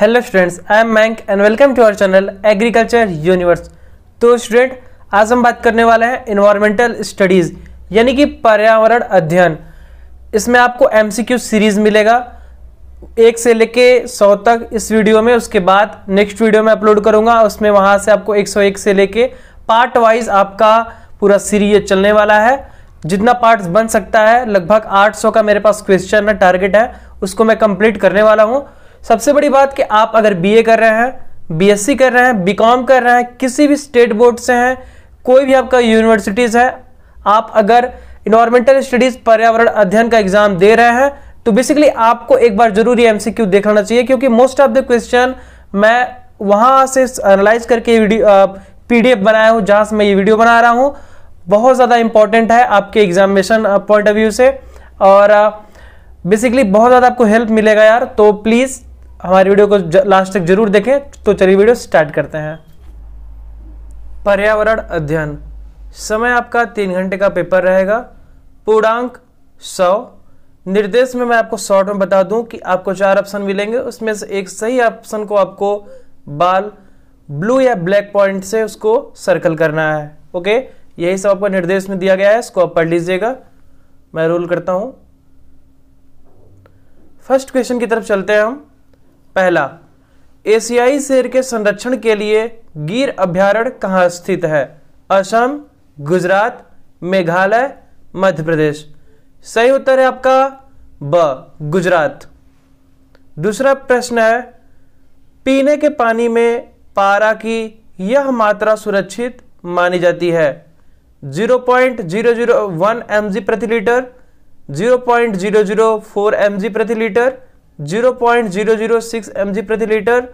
Hello students I am मैंक and welcome to our channel agriculture universe तो student आज हम बात करने वाले हैं इन्वायरमेंटल स्टडीज़ यानी कि पर्यावरण अध्ययन इसमें आपको एम सीरीज़ मिलेगा एक से लेके सौ तक इस वीडियो में उसके बाद नेक्स्ट वीडियो में अपलोड करूँगा उसमें वहाँ से आपको एक सौ एक से लेके पार्ट वाइज आपका पूरा सीरीज चलने वाला है जितना पार्ट्स बन सकता है लगभग 800 का मेरे पास क्वेश्चन है टारगेट है उसको मैं कंप्लीट करने वाला हूँ सबसे बड़ी बात कि आप अगर बीए कर रहे हैं बीएससी कर रहे हैं बीकॉम कर रहे हैं किसी भी स्टेट बोर्ड से हैं कोई भी आपका यूनिवर्सिटीज़ है आप अगर इन्वायरमेंटल स्टडीज़ पर्यावरण अध्ययन का एग्ज़ाम दे रहे हैं तो बेसिकली आपको एक बार जरूर ये एमसीक्यू देखना चाहिए क्योंकि मोस्ट ऑफ द क्वेश्चन मैं वहाँ से एनालाइज करके पीडीएफ बनाया हूँ जहाँ से मैं ये वीडियो बना रहा हूँ बहुत ज़्यादा इंपॉर्टेंट है आपके एग्जामिनेशन पॉइंट ऑफ व्यू से और बेसिकली बहुत ज़्यादा आपको हेल्प मिलेगा यार तो प्लीज़ हमारी वीडियो को लास्ट तक जरूर देखें तो चलिए वीडियो स्टार्ट करते हैं पर्यावरण अध्ययन समय आपका तीन घंटे का पेपर रहेगा पूर्णांक सौ निर्देश में मैं आपको शॉर्ट में बता दूं कि आपको चार ऑप्शन मिलेंगे उसमें से एक सही ऑप्शन को आपको बाल ब्लू या ब्लैक पॉइंट से उसको सर्कल करना है ओके यही सब आपको निर्देश में दिया गया है इसको आप पढ़ लीजिएगा मैं रूल करता हूं फर्स्ट क्वेश्चन की तरफ चलते हैं हम पहला एशियाई शेर के संरक्षण के लिए गिर अभ्यारण्य कहाँ स्थित है असम गुजरात मेघालय मध्य प्रदेश सही उत्तर है आपका ब गुजरात दूसरा प्रश्न है पीने के पानी में पारा की यह मात्रा सुरक्षित मानी जाती है 0.001 पॉइंट प्रति लीटर 0.004 पॉइंट प्रति litre zero point zero zero six M G प्रति litre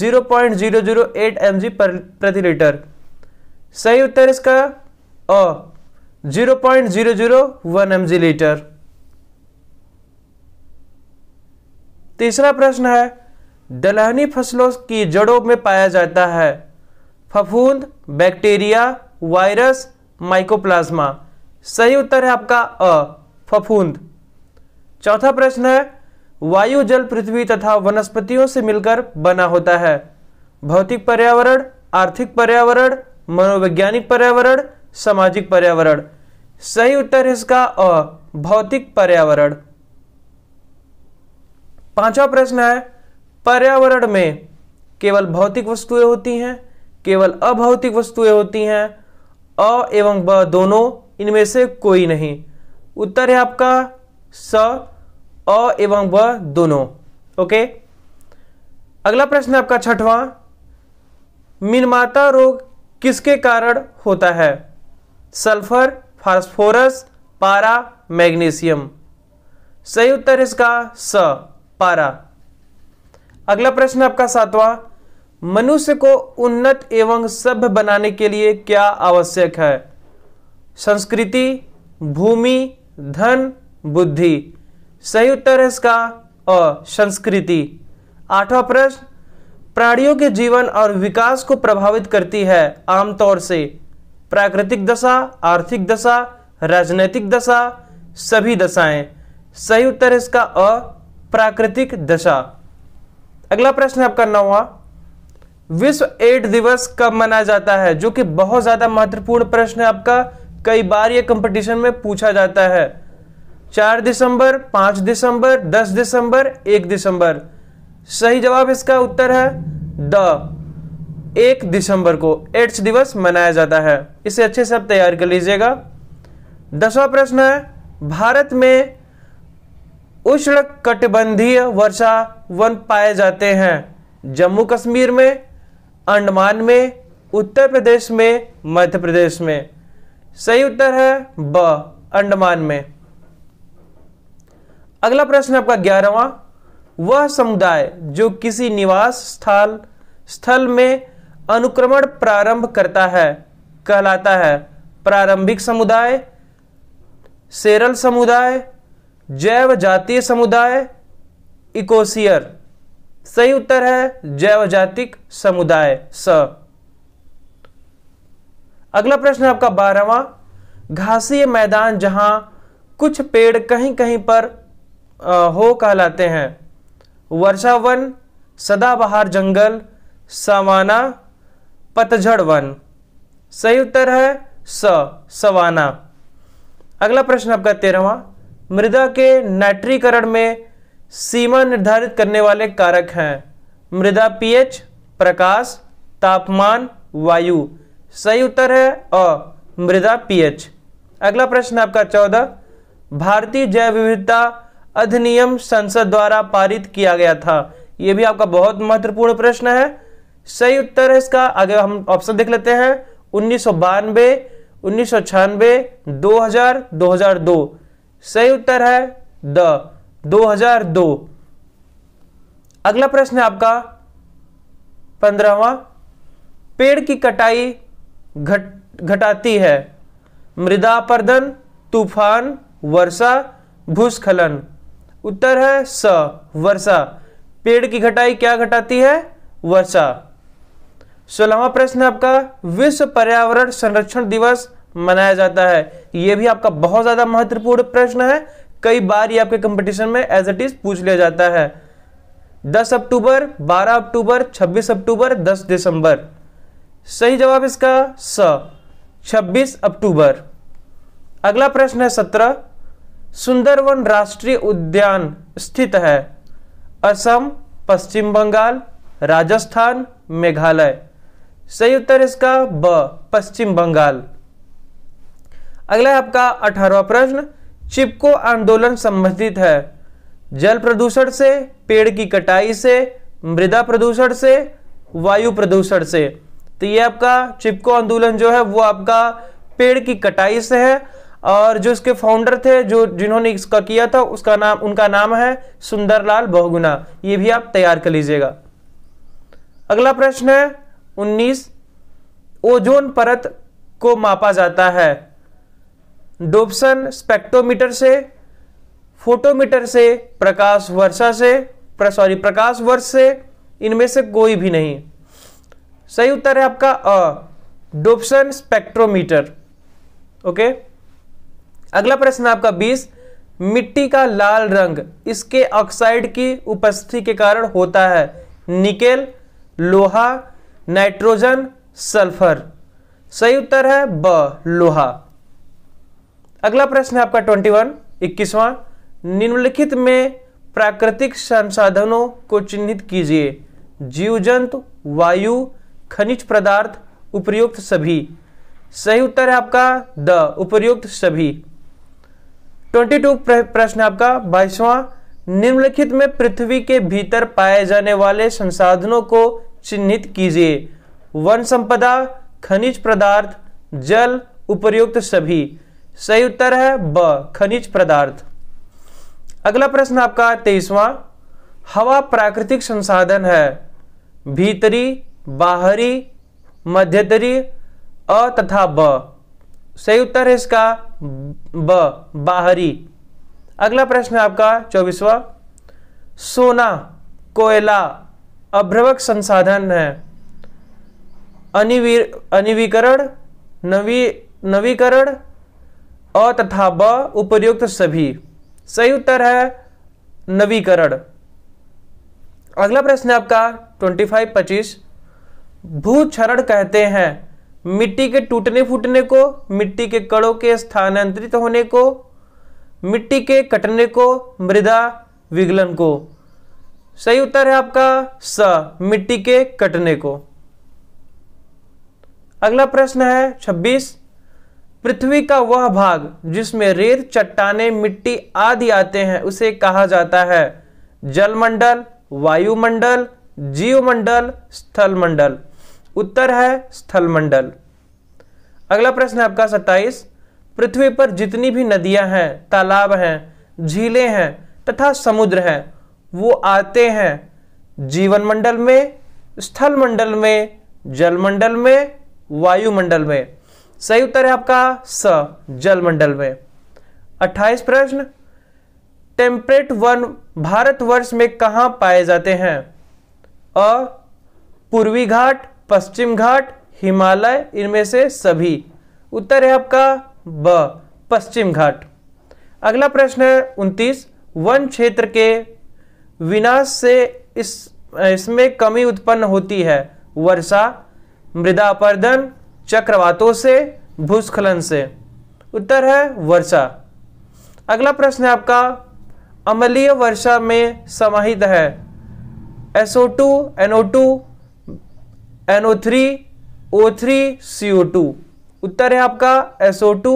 zero point zero zero eight M G प्रति लीटर सही उत्तर इसका अ zero point zero zero one M G litre तीसरा प्रश्न है दलहनी फसलों की जड़ों में पाया जाता है फफूंद बैक्टीरिया वायरस माइकोप्लाज्मा सही उत्तर है आपका अ फफूंद चौथा प्रश्न है वायु जल पृथ्वी तथा वनस्पतियों से मिलकर बना होता है भौतिक पर्यावरण आर्थिक पर्यावरण मनोवैज्ञानिक पर्यावरण सामाजिक पर्यावरण सही उत्तर है इसका अ भौतिक पर्यावरण पांचवा प्रश्न है पर्यावरण में केवल भौतिक वस्तुएं होती हैं केवल अभौतिक वस्तुएं होती हैं अ एवं ब दोनों इनमें से कोई नहीं उत्तर है आपका स अ एवं व दोनों ओके अगला प्रश्न है आपका छठवां मिनमाता रोग किसके कारण होता है सल्फर फास्फोरस पारा मैग्नीशियम सही उत्तर इसका स पारा अगला प्रश्न आपका सातवां मनुष्य को उन्नत एवं सभ्य बनाने के लिए क्या आवश्यक है संस्कृति भूमि धन बुद्धि सही उत्तर है इसका अ संस्कृति आठवां प्रश्न प्राणियों के जीवन और विकास को प्रभावित करती है आमतौर से प्राकृतिक दशा आर्थिक दशा राजनैतिक दशा सभी दशाएं सही उत्तर है इसका अ प्राकृतिक दशा अगला प्रश्न आपका नौवा विश्व एड दिवस कब मनाया जाता है जो कि बहुत ज्यादा महत्वपूर्ण प्रश्न है आपका कई बार ये कंपटीशन में पूछा जाता है चार दिसंबर पांच दिसंबर दस दिसंबर एक दिसंबर सही जवाब इसका उत्तर है द एक दिसंबर को एड्स दिवस मनाया जाता है इसे अच्छे से आप तैयार कर लीजिएगा दसवा प्रश्न है भारत में उष्ण कटिबंधीय वर्षा वन पाए जाते हैं जम्मू कश्मीर में अंडमान में उत्तर प्रदेश में मध्य प्रदेश में सही उत्तर है ब अंडमान में अगला प्रश्न आपका ग्यारहवा वह समुदाय जो किसी निवास स्थल स्थल में अनुक्रमण प्रारंभ करता है कहलाता है प्रारंभिक समुदाय सेरल समुदाय जैव जातीय समुदाय इकोसियर सही उत्तर है जैव जातिक समुदाय स अगला प्रश्न आपका बारहवा घासीय मैदान जहां कुछ पेड़ कहीं कहीं पर हो कहलाते हैं वर्षा वन सदाबहार जंगल सवाना पतझड़ वन सही उत्तर है स सवाना अगला प्रश्न आपका तेरहवा मृदा के नाइट्रीकरण में सीमा निर्धारित करने वाले कारक हैं मृदा पीएच प्रकाश तापमान वायु सही उत्तर है अ मृदा पीएच अगला प्रश्न आपका चौदह भारतीय जैव विविधता अधिनियम संसद द्वारा पारित किया गया था यह भी आपका बहुत महत्वपूर्ण प्रश्न है सही उत्तर है इसका आगे हम ऑप्शन देख लेते हैं उन्नीस सौ बानवे उन्नीस सौ छियानवे दो हजार दो हजार दो सही उत्तर है द दो हजार दो अगला प्रश्न है आपका पंद्रहवा पेड़ की कटाई घट घटाती है मृदा अपरदन तूफान वर्षा भूस्खलन उत्तर है स वर्षा पेड़ की घटाई क्या घटाती है वर्षा सोलहवा प्रश्न है आपका विश्व पर्यावरण संरक्षण दिवस मनाया जाता है यह भी आपका बहुत ज्यादा महत्वपूर्ण प्रश्न है कई बार ये आपके कंपटीशन में एज इट इज पूछ लिया जाता है 10 अक्टूबर 12 अक्टूबर 26 अक्टूबर 10 दिसंबर सही जवाब इसका स 26 अक्टूबर अगला प्रश्न है सत्रह सुंदरवन राष्ट्रीय उद्यान स्थित है असम पश्चिम बंगाल राजस्थान मेघालय सही उत्तर इसका ब पश्चिम बंगाल अगला है आपका अठारवा प्रश्न चिपको आंदोलन संबंधित है जल प्रदूषण से पेड़ की कटाई से मृदा प्रदूषण से वायु प्रदूषण से तो ये आपका चिपको आंदोलन जो है वो आपका पेड़ की कटाई से है और जो इसके फाउंडर थे जो जिन्होंने इसका किया था उसका नाम उनका नाम है सुंदरलाल बहुगुना ये भी आप तैयार कर लीजिएगा अगला प्रश्न है 19 ओजोन परत को मापा जाता है डोबसन स्पेक्ट्रोमीटर से फोटोमीटर से प्रकाश वर्षा से प्र, सॉरी प्रकाश वर्ष से इनमें से कोई भी नहीं सही उत्तर है आपका अ डोबसन स्पेक्ट्रोमीटर ओके okay? अगला प्रश्न आपका बीस मिट्टी का लाल रंग इसके ऑक्साइड की उपस्थिति के कारण होता है निकेल लोहा नाइट्रोजन सल्फर सही उत्तर है ब लोहा अगला प्रश्न है आपका ट्वेंटी वन इक्कीसवां निम्नलिखित में प्राकृतिक संसाधनों को चिन्हित कीजिए जीव जंतु वायु खनिज पदार्थ उपयुक्त सभी सही उत्तर है आपका द उपयुक्त सभी ट्वेंटी टू प्रश्न आपका बाईसवां निम्नलिखित में पृथ्वी के भीतर पाए जाने वाले संसाधनों को चिन्हित कीजिए वन संपदा खनिज पदार्थ जल उपयुक्त सभी सही उत्तर है ब खनिज पदार्थ अगला प्रश्न आपका तेईसवा हवा प्राकृतिक संसाधन है भीतरी बाहरी मध्यतरी अ तथा ब सही उत्तर है इसका ब बाहरी अगला प्रश्न है आपका चौबीसवा सोना कोयला अभ्रवक संसाधन है अनिवीकरण नवी नवीकरण और तथा ब उपयुक्त सभी सही उत्तर है नवीकरण अगला प्रश्न है आपका ट्वेंटी फाइव पच्चीस भूक्षरण कहते हैं मिट्टी के टूटने फूटने को मिट्टी के कड़ों के स्थानांतरित होने को मिट्टी के कटने को मृदा विगलन को सही उत्तर है आपका स मिट्टी के कटने को अगला प्रश्न है 26 पृथ्वी का वह भाग जिसमें रेत चट्टाने मिट्टी आदि आते हैं उसे कहा जाता है जलमंडल वायुमंडल जीवमंडल स्थलमंडल उत्तर है स्थलमंडल अगला प्रश्न है आपका सत्ताईस पृथ्वी पर जितनी भी नदियां हैं तालाब हैं झीलें हैं तथा समुद्र हैं वो आते हैं जीवन मंडल में स्थल मंडल में जलमंडल में वायुमंडल में सही उत्तर है आपका स जल मंडल में अट्ठाईस प्रश्न टेम्परेट वन भारतवर्ष में कहाँ पाए जाते हैं अ पूर्वी घाट पश्चिम घाट हिमालय इनमें से सभी उत्तर है आपका ब पश्चिम घाट अगला प्रश्न है उनतीस वन क्षेत्र के विनाश से इस इसमें कमी उत्पन्न होती है वर्षा मृदा अपर्दन चक्रवातों से भूस्खलन से उत्तर है वर्षा अगला प्रश्न है आपका अमलीय वर्षा में समाहित है SO2, NO2, NO three O three CO two उत्तर है आपका SO two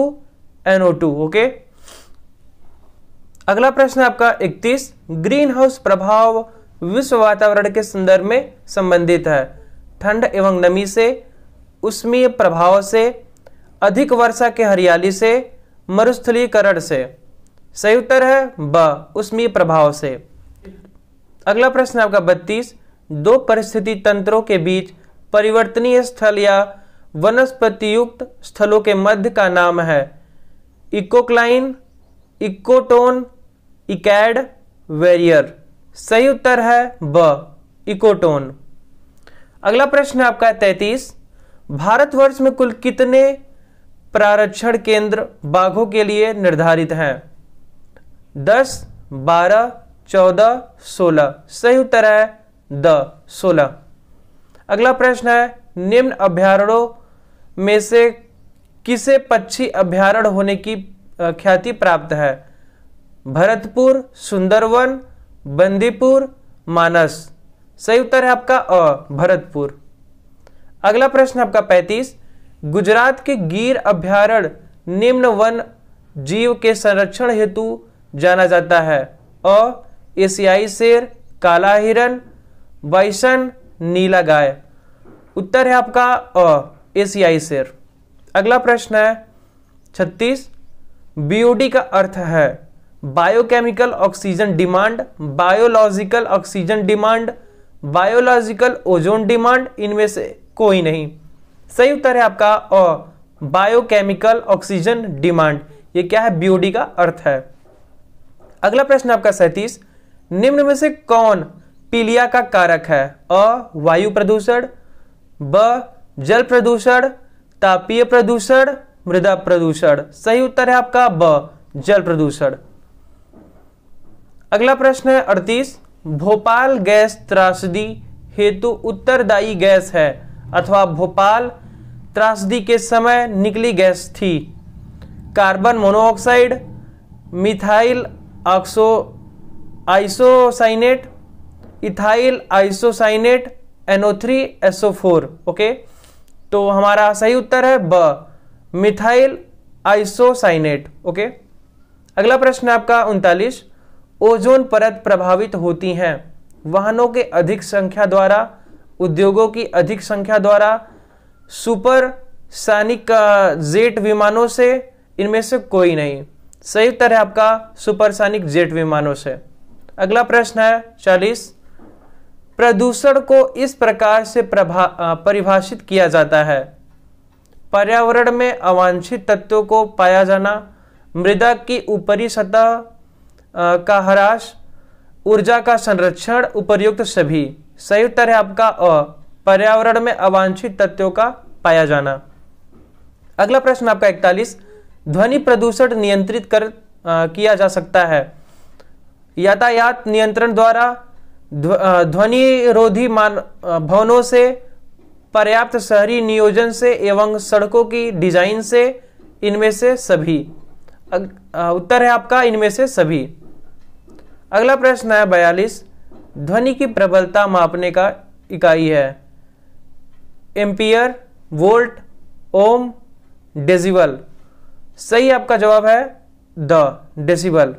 NO two okay अगला प्रश्न है आपका 31 ग्रीन हाउस प्रभाव विश्व वातावरण के संदर्भ में संबंधित है ठंड एवं नमी से उष्मीय प्रभाव से अधिक वर्षा के हरियाली से मरुस्थलीकरण से सही उत्तर है ब उष्मीय प्रभाव से अगला प्रश्न आपका बत्तीस दो परिस्थिति तंत्रों के बीच परिवर्तनीय स्थल या वनस्पति युक्त स्थलों के मध्य का नाम है इकोक्लाइन इकोटोन इकैड वेरियर सही उत्तर है ब इकोटोन अगला प्रश्न है आपका तैतीस भारतवर्ष में कुल कितने प्रारक्षण केंद्र बाघों के लिए निर्धारित हैं दस बारह चौदह सोलह सही उत्तर है द सोलह अगला प्रश्न है निम्न अभ्यारणों में से किसे पक्षी अभ्यारण होने की ख्याति प्राप्त है भरतपुर सुंदरवन बंदीपुर मानस सही उत्तर है आपका अ भरतपुर अगला प्रश्न आपका पैंतीस गुजरात के गिर अभ्यारण निम्न वन जीव के संरक्षण हेतु जाना जाता है अ एशियाई शेर काला हिरन बाइसन नीला गाय उत्तर है आपका अ एशियाई शेर अगला प्रश्न है छत्तीस बीओडी का अर्थ है biochemical oxygen demand biological oxygen demand biological ozone demand इनमें से कोई नहीं सही उत्तर है आपका अ बायोकेमिकल ऑक्सीजन डिमांड ये क्या है बीओडी का अर्थ है अगला प्रश्न आपका सैतीस निम्न में से कौन पीलिया का कारक है अ वायु प्रदूषण ब जल प्रदूषण तापीय प्रदूषण मृदा प्रदूषण सही उत्तर है आपका ब जल प्रदूषण अगला प्रश्न है अड़तीस भोपाल गैस त्रासदी हेतु उत्तरदायी गैस है अथवा भोपाल त्रासदी के समय निकली गैस थी carbon monoxide methyl oxo isocyanate ethyl isocyanate NO three SO four okay तो हमारा सही उत्तर है ब मिथाइल आइसोसाइनेट ओके अगला प्रश्न है आपका उनतालीस ओजोन परत प्रभावित होती हैं वाहनों के अधिक संख्या द्वारा उद्योगों की अधिक संख्या द्वारा सुपर सैनिक जेट विमानों से इनमें से कोई नहीं सही उत्तर है आपका सुपरसैनिक जेट विमानों से अगला प्रश्न है चालीस प्रदूषण को इस प्रकार से परिभाषित किया जाता है पर्यावरण में अवांछित तत्वों को पाया जाना मृदा की ऊपरी सतह का ह्रास ऊर्जा का संरक्षण उपर्युक्त सभी सही उत्तर है आपका अ पर्यावरण में अवांछित तत्वों का पाया जाना अगला प्रश्न आपका इकतालीस ध्वनि प्रदूषण नियंत्रित कर आ, किया जा सकता है यातायात नियंत्रण द्वारा ध्वनिरोधी मान भवनों से पर्याप्त शहरी नियोजन से एवं सड़कों की डिजाइन से इनमें से सभी उत्तर है आपका इनमें से सभी अगला प्रश्न है बयालीस ध्वनि की प्रबलता मापने का इकाई है एम्पियर वोल्ट ओम डेसिबल सही आपका जवाब है द डेसिबल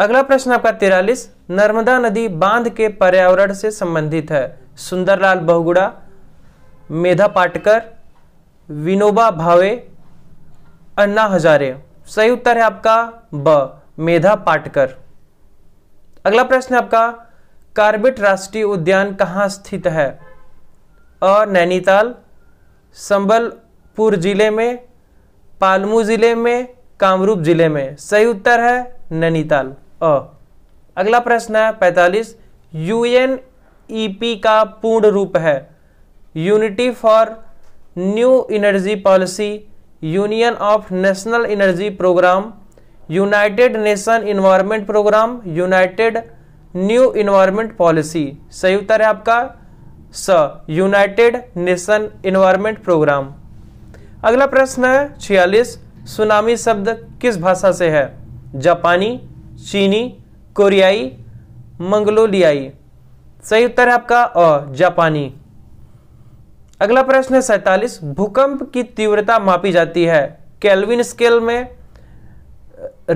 अगला प्रश्न आपका तिरालीस नर्मदा नदी बांध के पर्यावरण से संबंधित है सुंदरलाल बहुगुड़ा मेधा पाटकर विनोबा भावे अन्ना हजारे सही उत्तर है आपका ब मेधा पाटकर अगला प्रश्न है आपका कार्बेट राष्ट्रीय उद्यान कहाँ स्थित है अ नैनीताल संबलपुर जिले में पालमू जिले में कामरूप जिले में सही उत्तर है नैनीताल अ अगला प्रश्न है पैंतालीस यूएन ईपी का पूर्ण रूप है unity for new energy policy union of national energy programme united nation environment programme united new environment policy सही उत्तर है आपका स यूनाइटेड नेशन इन्वायरमेंट प्रोग्राम अगला प्रश्न है छियालीस सुनामी शब्द किस भाषा से है जापानी चीनी कोरियाई मंगलोलियाई सही उत्तर है आपका अ जापानी अगला प्रश्न है सैतालीस भूकंप की तीव्रता मापी जाती है कैलविन स्केल में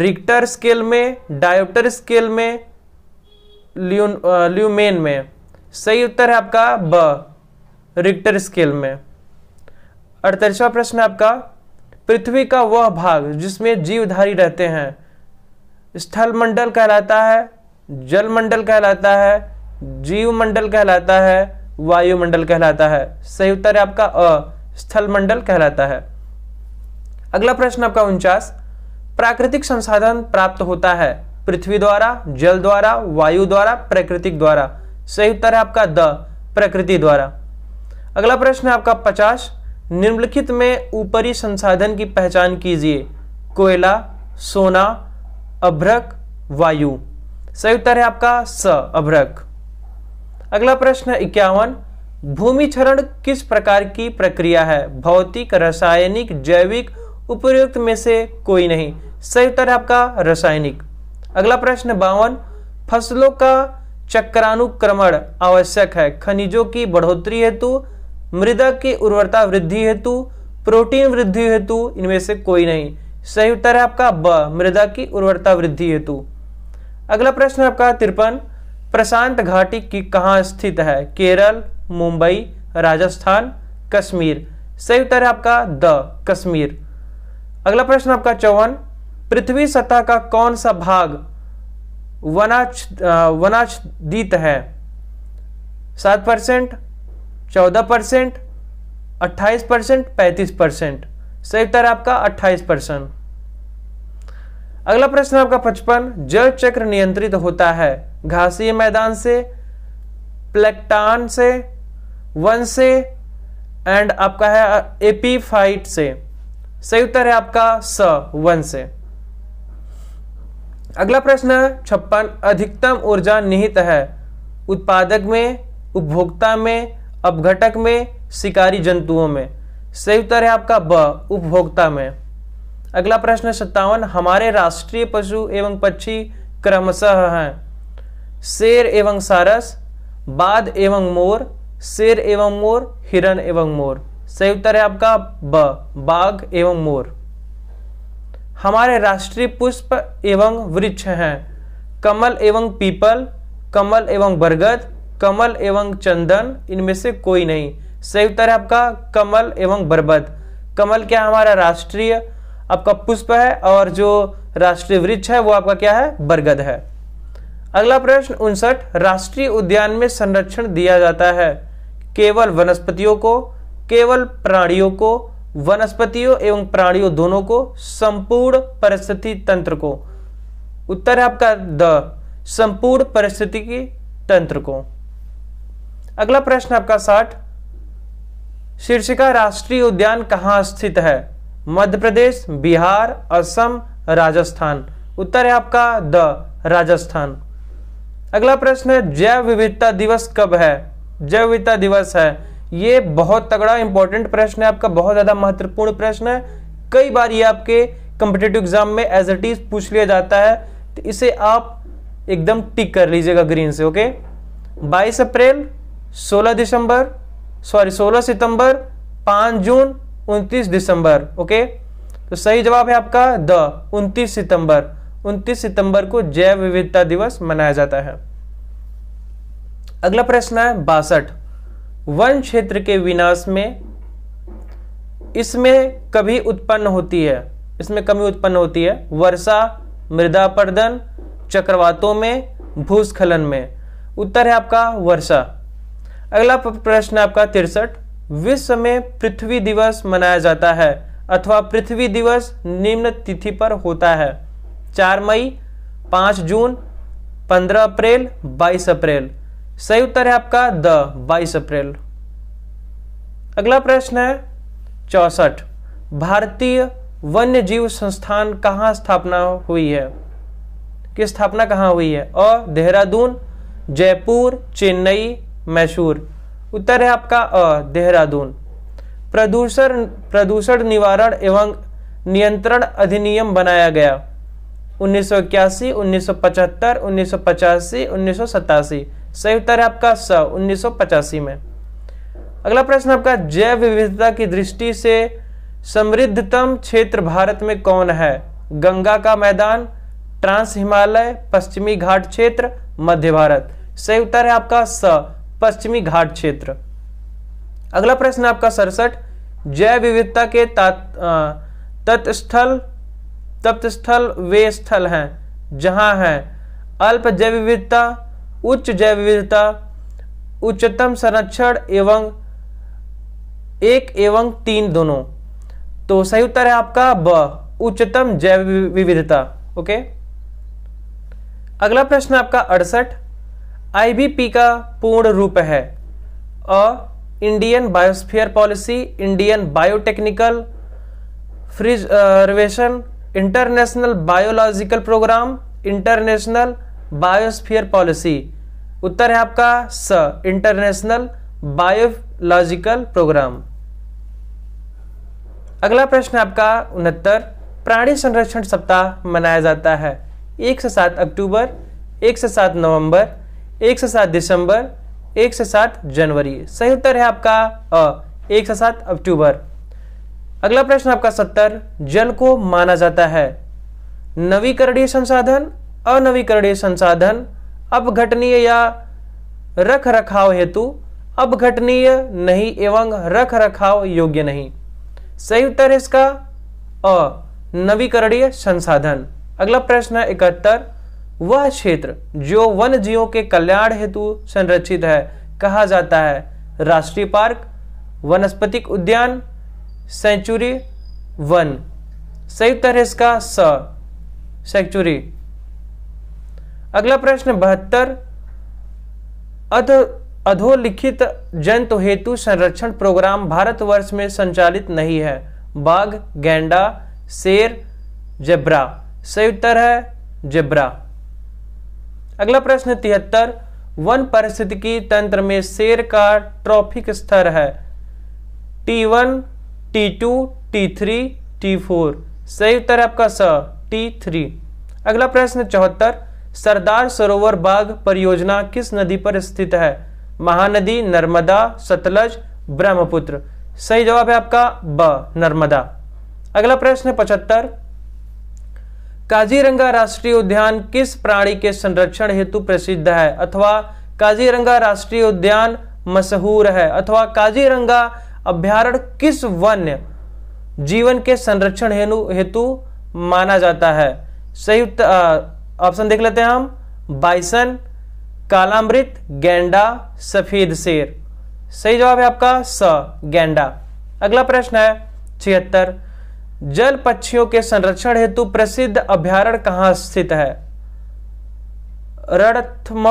रिक्टर स्केल में डायोप्टर स्केल में ल्यूमेन में सही उत्तर है आपका ब रिक्टर स्केल में अड़तीसवा प्रश्न है आपका पृथ्वी का वह भाग जिसमें जीवधारी रहते हैं स्थल मंडल कहलाता है जल मंडल कहलाता है जीव मंडल कहलाता है वायुमंडल कहलाता है सही उत्तर है आपका अ मंडल कहलाता है अगला प्रश्न आपका उनचास प्राकृतिक संसाधन प्राप्त होता है पृथ्वी द्वारा जल द्वारा वायु द्वारा प्राकृतिक द्वारा सही उत्तर है आपका द प्रकृति द्वारा अगला प्रश्न है आपका पचास निम्नलिखित में ऊपरी संसाधन की पहचान कीजिए कोयला सोना अभ्रक वायु सही उत्तर है आपका स अभ्रक अगला प्रश्न इक्यावन भूमि क्षरण किस प्रकार की प्रक्रिया है भौतिक रासायनिक जैविक उपयुक्त में से कोई नहीं सही उत्तर है आपका रासायनिक अगला प्रश्न बावन फसलों का चक्रानुक्रमण आवश्यक है खनिजों की बढ़ोतरी हेतु मृदा की उर्वरता वृद्धि हेतु प्रोटीन वृद्धि हेतु इनमें से कोई नहीं सही उत्तर है आपका ब मृदा की उर्वरता वृद्धि हेतु अगला प्रश्न है आपका तिरपन प्रशांत घाटी की कहाँ स्थित है केरल मुंबई राजस्थान कश्मीर सही उत्तर है आपका द कश्मीर अगला प्रश्न आपका चौवन पृथ्वी सतह का कौन सा भाग वनाच वनाचदीत है सात परसेंट चौदह परसेंट अट्ठाईस परसेंट पैंतीस परसेंट सही उत्तर आपका 28 परसेंट अगला प्रश्न आपका पचपन जल चक्र नियंत्रित होता है घासीय मैदान से प्लेक्टान से वन से एंड आपका है एपीफाइट से सही उत्तर है आपका स वन से अगला प्रश्न है छप्पन अधिकतम ऊर्जा निहित है उत्पादक में उपभोक्ता में अपघटक में शिकारी जंतुओं में सही उत्तर है आपका ब उपभोक्ता में अगला प्रश्न सत्तावन हमारे राष्ट्रीय पशु एवं पक्षी क्रमशः हैं शेर एवं सारस बाद एवं मोर शेर एवं मोर हिरण एवं मोर सही उत्तर है आपका ब बाघ एवं मोर हमारे राष्ट्रीय पुष्प एवं वृक्ष हैं कमल एवं पीपल कमल एवं बरगद कमल एवं चंदन इनमें से कोई नहीं सही उत्तर है आपका कमल एवं बरबद कमल क्या हमारा राष्ट्रीय आपका पुष्प है और जो राष्ट्रीय वृक्ष है वो आपका क्या है बरगद है अगला प्रश्न उनसठ राष्ट्रीय उद्यान में संरक्षण दिया जाता है केवल वनस्पतियों को केवल प्राणियों को वनस्पतियों एवं प्राणियों दोनों को संपूर्ण परिस्थिति तंत्र को उत्तर है आपका द संपूर्ण परिस्थिति तंत्र को अगला प्रश्न आपका साठ शीर्षिका राष्ट्रीय उद्यान कहाँ स्थित है मध्य प्रदेश बिहार असम राजस्थान उत्तर है आपका द राजस्थान अगला प्रश्न है जैव विविधता दिवस कब है जैव विविधता दिवस है ये बहुत तगड़ा इंपॉर्टेंट प्रश्न है आपका बहुत ज्यादा महत्वपूर्ण प्रश्न है कई बार ये आपके कंपिटेटिव एग्जाम में एज इट इज पूछ लिया जाता है तो इसे आप एकदम टिक कर लीजिएगा ग्रीन से ओके 22 अप्रैल 16 दिसंबर सॉरी 16 सितंबर 5 जून 29 दिसंबर ओके तो सही जवाब है आपका द 29 सितंबर 29 सितंबर को जैव विविधता दिवस मनाया जाता है अगला प्रश्न है बासठ वन क्षेत्र के विनाश में इसमें कभी उत्पन्न होती है इसमें कमी उत्पन्न होती है वर्षा मृदा प्रदन चक्रवातों में भूस्खलन में उत्तर है आपका वर्षा अगला प्रश्न आपका तिरसठ विश्व में पृथ्वी दिवस मनाया जाता है अथवा पृथ्वी दिवस निम्न तिथि पर होता है चार मई पांच जून पंद्रह अप्रैल बाईस अप्रैल सही उत्तर है आपका द बाईस अप्रैल अगला प्रश्न है चौसठ भारतीय वन्य जीव संस्थान कहाँ स्थापना हुई है की स्थापना कहाँ हुई है और देहरादून जयपुर चेन्नई मैशूर उत्तर है आपका अ देहरादून प्रदूषण प्रदूषण निवारण एवं नियंत्रण अधिनियम बनाया गया 1981, 1975, 1985, 1987 सही उत्तर है आपका स उन्नीस में अगला प्रश्न आपका जैव विविधता की दृष्टि से समृद्धतम क्षेत्र भारत में कौन है गंगा का मैदान ट्रांस हिमालय पश्चिमी घाट क्षेत्र मध्य भारत सही उत्तर है आपका स पश्चिमी घाट क्षेत्र अगला प्रश्न आपका सड़सठ जैव विविधता के तत्स्थल तत्स्थल वे स्थल हैं जहां हैं अल्प जैव विविधता उच्च जैव विविधता उच्चतम संरक्षण एवं एक एवं तीन दोनों तो सही उत्तर है आपका ब उच्चतम जैव विविधता ओके अगला प्रश्न आपका अड़सठ आईबीपी का पूर्ण रूप है अ Indian biosphere policy Indian biotechnical रिवेशन international biological programme international biosphere policy उत्तर है आपका स इंटरनेशनल बायोलॉजिकल प्रोग्राम अगला प्रश्न आपका उनहत्तर प्राणी संरक्षण सप्ताह मनाया जाता है एक से सात अक्टूबर एक से सात नवंबर एक से सात दिसंबर एक से सात जनवरी सही उत्तर है आपका अ एक से सात अक्टूबर अगला प्रश्न आपका सत्तर जल को माना जाता है नवीकरणीय संसाधन अनवीकरणीय संसाधन अपघटनीय या रख रखाव हेतु अपघटनीय नहीं एवं रख रखाव योग्य नहीं सही उत्तर है इसका अ नवीकरणीय संसाधन अगला प्रश्न है इकहत्तर वह क्षेत्र जो वन जीवों के कल्याण हेतु संरक्षित है कहा जाता है राष्ट्रीय पार्क वनस्पतिक उद्यान सेंचुरी वन संयुक्त है इसका स सेंचुरी अगला प्रश्न बहत्तर अध अधोलिखित जंतु हेतु संरक्षण प्रोग्राम भारतवर्ष में संचालित नहीं है बाघ गेंडा शेर जेब्रा सही उत्तर है जेब्रा अगला प्रश्न तिहत्तर वन परिस्थितिकी तंत्र में शेर का ट्रॉफिक स्तर है T1, T2, T3, T4 T three T four सही उत्तर आपका स टी थ्री अगला प्रश्न चौहत्तर सरदार सरोवर बाग परियोजना किस नदी पर स्थित है महानदी नर्मदा सतलज ब्रह्मपुत्र सही जवाब है आपका ब नर्मदा अगला प्रश्न पचहत्तर काजीरंगा राष्ट्रीय उद्यान किस प्राणी के संरक्षण हेतु प्रसिद्ध है अथवा काजीरंगा राष्ट्रीय उद्यान मशहूर है अथवा काजीरंगा अभ्यारण्य किस वन्य जीवन के संरक्षण हेतु माना जाता है सही ऑप्शन देख लेते हैं हम बाइसन कालामृत गेंडा सफेद शेर सही जवाब है आपका स गेंडा अगला प्रश्न है छिहत्तर जल पक्षियों के संरक्षण हेतु प्रसिद्ध अभ्यारण्य कहां स्थित है रणथम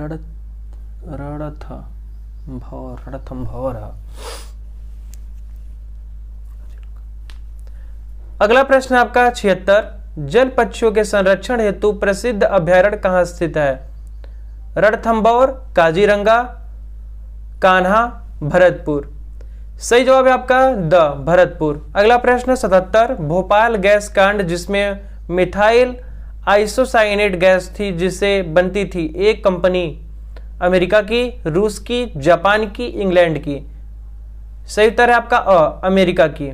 रणथ भौर रणथम भौर अगला प्रश्न आपका छिहत्तर जल पक्षियों के संरक्षण हेतु प्रसिद्ध अभ्यारण्य कहां स्थित है रणथंबोर काजीरंगा कान्हा भरतपुर सही जवाब है आपका द भरतपुर अगला प्रश्न सतहत्तर भोपाल गैस कांड जिसमें मिथाइल आइसोसाइनेट गैस थी जिसे बनती थी एक कंपनी अमेरिका की रूस की जापान की इंग्लैंड की सही उत्तर है आपका अ अमेरिका की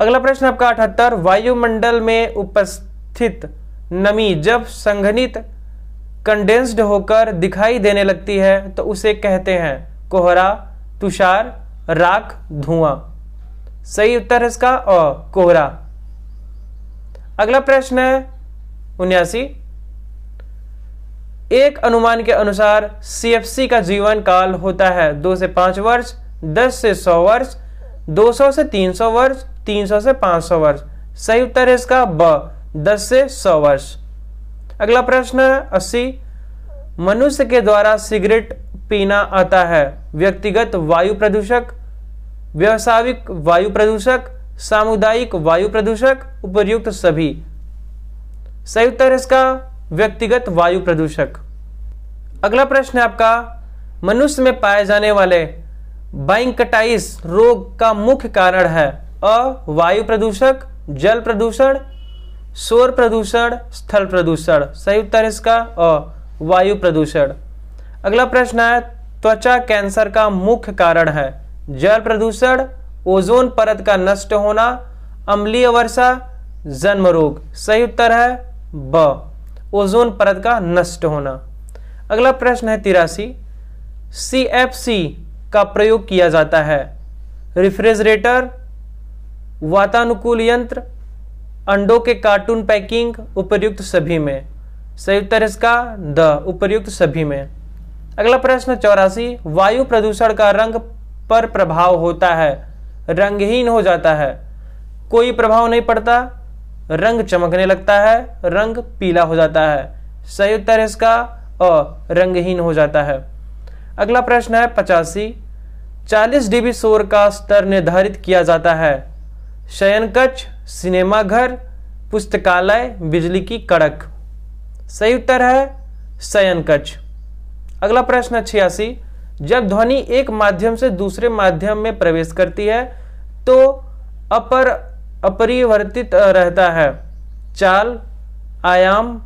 अगला प्रश्न आपका अठहत्तर वायुमंडल में उपस्थित नमी जब संघनित कंडेंस्ड होकर दिखाई देने लगती है तो उसे कहते हैं कोहरा तुषार राख धुआं सही उत्तर है इसका अ कोहरा अगला प्रश्न है उन्यासी एक अनुमान के अनुसार सीएफसी का जीवन काल होता है दो से पांच वर्ष दस से सौ वर्ष दो सौ से तीन सौ वर्ष तीन सौ से पांच सौ वर्ष सही उत्तर है इसका ब दस से सौ वर्ष अगला प्रश्न है अस्सी मनुष्य के द्वारा सिगरेट पीना आता है व्यक्तिगत वायु प्रदूषक व्यवसायिक वायु प्रदूषक सामुदायिक वायु प्रदूषक उपयुक्त सभी सही उत्तर इसका व्यक्तिगत वायु प्रदूषक अगला प्रश्न है आपका मनुष्य में पाए जाने वाले बैंकटाइस रोग का मुख्य कारण है अ वायु प्रदूषक जल प्रदूषण शोर प्रदूषण स्थल प्रदूषण सही उत्तर इसका अ वायु प्रदूषण अगला प्रश्न है त्वचा कैंसर का मुख्य कारण है जल प्रदूषण ओजोन परत का नष्ट होना अम्लीय वर्षा जन्म रोग सही उत्तर है ब ओजोन परत का नष्ट होना अगला प्रश्न है तिरासी सी एफ सी का प्रयोग किया जाता है रिफ्रिजरेटर वातानुकूल यंत्र अंडों के कार्टून पैकिंग उपयुक्त सभी में सही उत्तर इसका द उपयुक्त सभी में अगला प्रश्न चौरासी वायु प्रदूषण का रंग पर प्रभाव होता है रंगहीन हो जाता है कोई प्रभाव नहीं पड़ता रंग चमकने लगता है रंग पीला हो जाता है सही उत्तर इसका अ रंगहीन हो जाता है अगला प्रश्न है पचासी चालीस डीबी शोर का स्तर निर्धारित किया जाता है शयन कक्ष सिनेमाघर पुस्तकालय बिजली की कड़क सही उत्तर है शयन कक्ष अगला प्रश्न छियासी जब ध्वनि एक माध्यम से दूसरे माध्यम में प्रवेश करती है तो अपर अपरिवर्तित रहता है चाल आयाम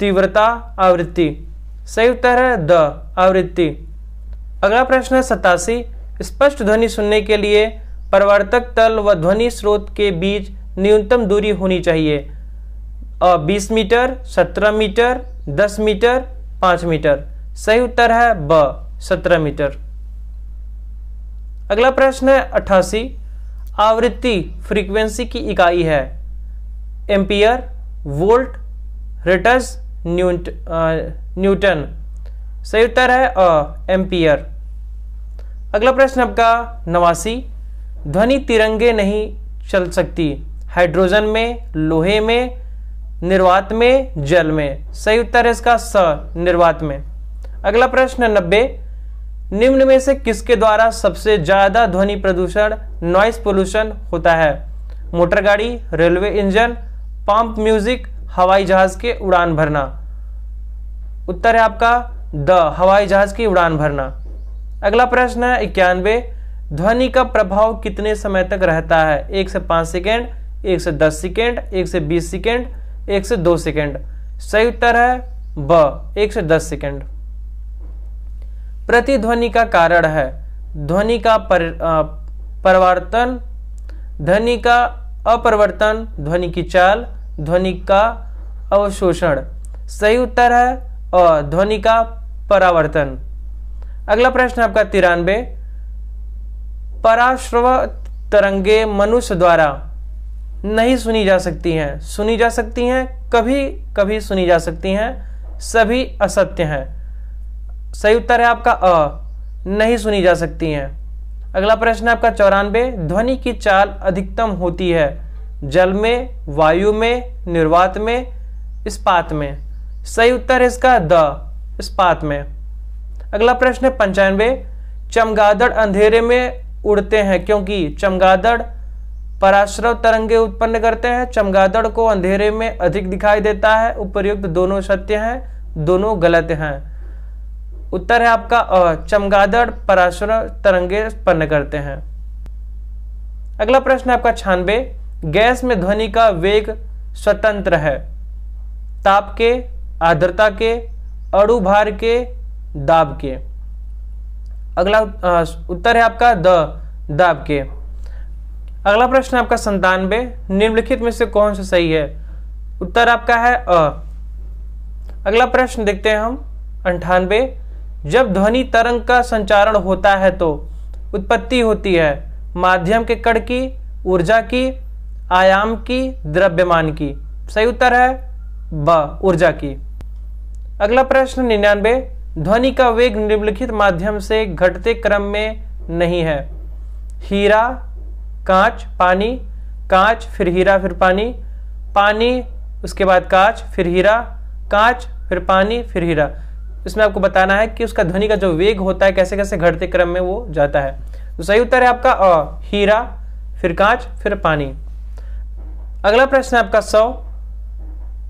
तीव्रता आवृत्ति सही उत्तर है द आवृत्ति अगला प्रश्न है सतासी स्पष्ट ध्वनि सुनने के लिए प्रवर्तक तल व ध्वनि स्रोत के बीच न्यूनतम दूरी होनी चाहिए बीस मीटर सत्रह मीटर दस मीटर पांच मीटर सही उत्तर है ब सत्रह मीटर अगला प्रश्न है अट्ठासी आवृत्ति फ्रीक्वेंसी की इकाई है एम्पियर वोल्ट रिटर्स न्यूट न्यूटन सही उत्तर है अ एम्पियर अगला प्रश्न आपका नवासी ध्वनि तिरंगे नहीं चल सकती हाइड्रोजन में लोहे में निर्वात में जल में सही उत्तर है इसका स निर्वात में अगला प्रश्न नब्बे निम्न में से किसके द्वारा सबसे ज्यादा ध्वनि प्रदूषण नॉइस पोल्यूशन होता है मोटर गाड़ी रेलवे इंजन पंप म्यूजिक हवाई जहाज के उड़ान भरना उत्तर है आपका द हवाई जहाज की उड़ान भरना अगला प्रश्न है इक्यानवे ध्वनि का प्रभाव कितने समय तक रहता है एक से पाँच सेकेंड एक से दस सेकेंड एक से बीस सेकेंड एक से दो सेकेंड सही उत्तर है ब एक से दस सेकेंड प्रतिध्वनि का कारण है ध्वनि का पर, परिवर्तन ध्वनि का अपरिवर्तन ध्वनि की चाल ध्वनि का अवशोषण सही उत्तर है और ध्वनि का परावर्तन अगला प्रश्न आपका तिरानवे पराश्रव तरंगे मनुष्य द्वारा नहीं सुनी जा सकती हैं सुनी जा सकती हैं कभी कभी सुनी जा सकती हैं सभी असत्य हैं सही उत्तर है आपका अ नहीं सुनी जा सकती हैं अगला प्रश्न है आपका चौरानवे ध्वनि की चाल अधिकतम होती है जल में वायु में निर्वात में इस्पात में सही उत्तर है इसका द इस्पात में अगला प्रश्न है पंचानवे चमगादड़ अंधेरे में उड़ते हैं क्योंकि चमगादड़ पराश्रव तरंगे उत्पन्न करते हैं चमगादड़ को अंधेरे में अधिक दिखाई देता है उपर्युक्त दोनों सत्य हैं दोनों गलत हैं उत्तर है आपका अ चमगादड़ पराश्रव तरंगे उत्पन्न करते हैं अगला प्रश्न है आपका छानबे गैस में ध्वनि का वेग स्वतंत्र है ताप के आर्द्रता के अड़ुभार के दाब के अगला उत्तर है आपका द द आपके अगला प्रश्न है आपका संतानवे निम्नलिखित में से कौन सा सही है उत्तर आपका है अ अगला प्रश्न देखते हैं हम अंठानवे जब ध्वनि तरंग का संचारण होता है तो उत्पत्ति होती है माध्यम के कण की ऊर्जा की आयाम की द्रव्यमान की सही उत्तर है ब ऊर्जा की अगला प्रश्न निन्यानवे ध्वनि का वेग निम्नलिखित माध्यम से घटते क्रम में नहीं है हीरा कांच पानी कांच फिर हीरा फिर पानी पानी उसके बाद कांच फिर हीरा कांच फिर पानी फिर हीरा इसमें आपको बताना है कि उसका ध्वनि का जो वेग होता है कैसे कैसे घटते क्रम में वो जाता है तो सही उत्तर है आपका अ हीरा फिर कांच फिर पानी अगला प्रश्न है आपका सौ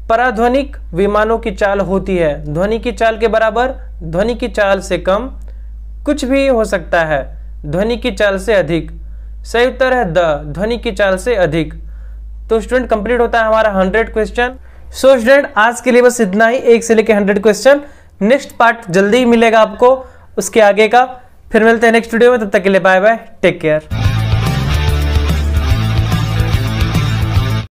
पराध्वनिक विमानों की चाल होती है ध्वनि की चाल के बराबर ध्वनि की चाल से कम कुछ भी हो सकता है ध्वनि की चाल से अधिक सही उत्तर है द ध्वनि की चाल से अधिक तो स्टूडेंट कंप्लीट होता है हमारा हंड्रेड क्वेश्चन सो स्टूडेंट आज के लिए बस इतना ही एक से लेकर हंड्रेड क्वेश्चन नेक्स्ट पार्ट जल्दी ही मिलेगा आपको उसके आगे का फिर मिलते हैं नेक्स्ट वीडियो में तब तक के लिए बाय बाय टेक केयर